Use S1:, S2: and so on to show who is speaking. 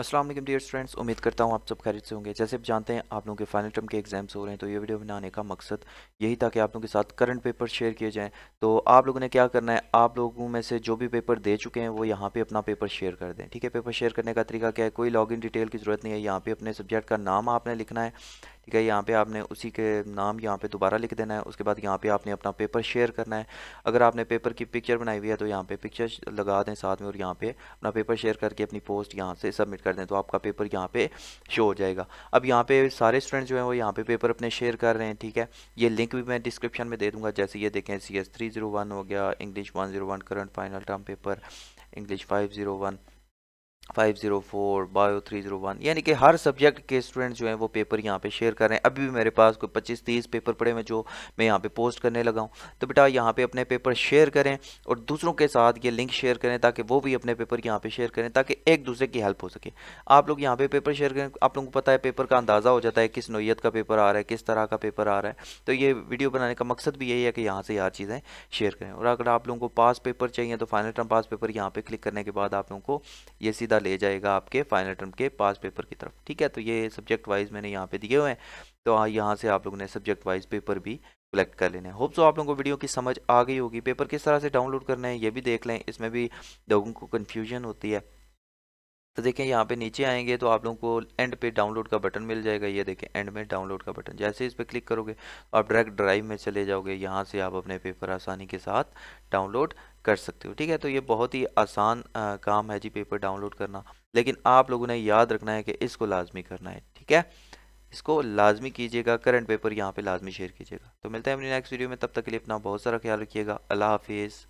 S1: Aslam dear students उम्मीद करता हूँ आप सब खैरियत से होंगे जैसे आप जानते हैं आप लोगों के फाइनल टर्म के एग्जाम्स हो रहे हैं तो ये वीडियो बनाने का मकसद यही था कि आप लोगों के साथ करंट पेपर शेयर किए जाएं तो आप लोगों ने क्या करना है आप लोगों में से जो भी पेपर दे चुके हैं वो यहाँ पे अपना पेपर शेयर कर दें ठीक है पेपर शेयर करने का तरीका क्या है कोई लॉगिन डिटेल की ज़रूरत नहीं है यहाँ पर अपने सब्जेक्ट का नाम आपने लिखना है ठीक है यहाँ पे आपने उसी के नाम यहाँ पे दोबारा लिख देना है उसके बाद यहाँ पे आपने अपना पेपर शेयर करना है अगर आपने पेपर की पिक्चर बनाई हुई है तो यहाँ पे पिक्चर लगा दें साथ में और यहाँ पे अपना पेपर शेयर करके अपनी पोस्ट यहाँ से सबमिट कर दें तो आपका पेपर यहाँ पे शो हो जाएगा अब यहाँ पे सारे स्टूडेंट जो हैं वो यहाँ पे पेपर अपने शेयर कर रहे हैं ठीक है ये लिंक भी मैं डिस्क्रिप्शन में दे दूँगा जैसे ये देखें C S three zero one हो गया English one zero one current final term paper English five zero one 504 bio 301 यानी कि हर सब्जेक्ट के स्टूडेंट जो हैं वो पेपर यहाँ पे शेयर कर रहे हैं अभी भी मेरे पास कोई 25-30 पेपर पड़े हैं जो मैं यहाँ पे पोस्ट करने लगा हूँ तो बेटा यहाँ पे अपने पेपर शेयर करें और दूसरों के साथ ये लिंक शेयर करें ताकि वो भी अपने पेपर यहाँ पे शेयर करें ताकि एक दूसरे की हेल्प हो सके आप लोग यहाँ पे पेपर शेयर करें आप लोगों को पता है पेपर का अंदाज़ा हो जाता है किस नोयत का पेपर आ रहा है किस तरह का पेपर आ रहा है तो ये वीडियो बनाने का मकसद भी यही है कि यहाँ से यार चीज़ें शेयर करें और अगर आप लोगों को पास पेपर चाहिए तो फाइनल टर्म पास पेपर यहाँ पर क्लिक करने के बाद आप लोगों को ये सीधा सीधा ले जाएगा आपके फाइनल टर्म के पास पेपर की तरफ ठीक है तो ये सब्जेक्ट वाइज मैंने यहाँ पे दिए हुए हैं तो हाँ, यहाँ से आप लोगों ने सब्जेक्ट वाइज पेपर भी कलेक्ट कर लेने है होप सो आप लोगों को वीडियो की समझ आ गई होगी पेपर किस तरह से डाउनलोड करना है ये भी देख लें इसमें भी लोगों को कन्फ्यूजन होती है तो देखें यहाँ पे नीचे आएंगे तो आप लोगों को एंड पे डाउनलोड का बटन मिल जाएगा ये देखें एंड में डाउनलोड का बटन जैसे इस पर क्लिक करोगे आप डायरेक्ट ड्राइव में चले जाओगे यहाँ से आप अपने पेपर आसानी के साथ डाउनलोड कर सकते हो ठीक है तो ये बहुत ही आसान काम है जी पेपर डाउनलोड करना लेकिन आप लोगों ने याद रखना है कि इसको लाजमी करना है ठीक है इसको लाजमी कीजिएगा करंट पेपर यहाँ पे लाजमी शेयर कीजिएगा तो मिलते हैं अपनी नेक्स्ट वीडियो में तब तक के लिए अपना बहुत सारा ख्याल रखिएगा अल्लाह हाफिज़